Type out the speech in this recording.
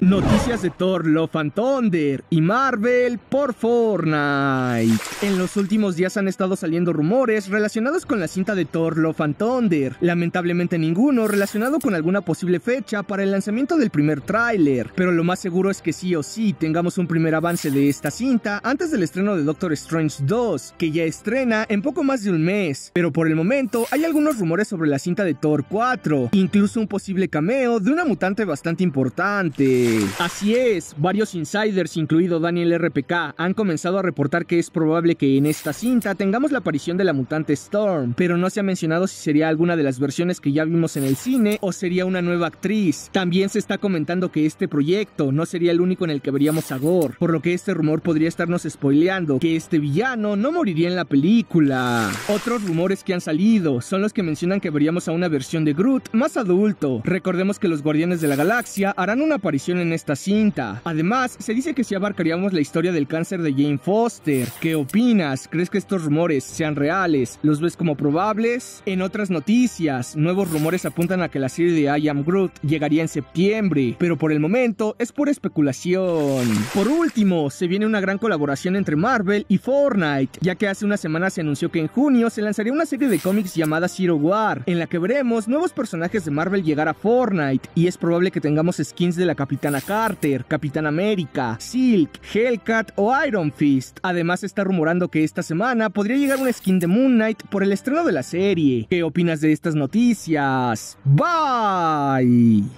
Noticias de Thor Love and Thunder y Marvel por Fortnite. En los últimos días han estado saliendo rumores relacionados con la cinta de Thor Love and Thunder. Lamentablemente ninguno relacionado con alguna posible fecha para el lanzamiento del primer tráiler, pero lo más seguro es que sí o sí tengamos un primer avance de esta cinta antes del estreno de Doctor Strange 2, que ya estrena en poco más de un mes. Pero por el momento hay algunos rumores sobre la cinta de Thor 4, incluso un posible cameo de una mutante bastante importante. Así es, varios insiders, incluido Daniel RPK, han comenzado a reportar que es probable que en esta cinta tengamos la aparición de la mutante Storm, pero no se ha mencionado si sería alguna de las versiones que ya vimos en el cine o sería una nueva actriz. También se está comentando que este proyecto no sería el único en el que veríamos a Gore, por lo que este rumor podría estarnos spoileando que este villano no moriría en la película. Otros rumores que han salido son los que mencionan que veríamos a una versión de Groot más adulto. Recordemos que los Guardianes de la Galaxia harán una aparición en esta cinta. Además, se dice que si abarcaríamos la historia del cáncer de Jane Foster. ¿Qué opinas? ¿Crees que estos rumores sean reales? ¿Los ves como probables? En otras noticias, nuevos rumores apuntan a que la serie de I Am Groot llegaría en septiembre, pero por el momento es pura especulación. Por último, se viene una gran colaboración entre Marvel y Fortnite, ya que hace una semana se anunció que en junio se lanzaría una serie de cómics llamada Zero War, en la que veremos nuevos personajes de Marvel llegar a Fortnite, y es probable que tengamos skins de la capital Capitana Carter, Capitán América, Silk, Hellcat o Iron Fist. Además está rumorando que esta semana podría llegar un skin de Moon Knight por el estreno de la serie. ¿Qué opinas de estas noticias? Bye.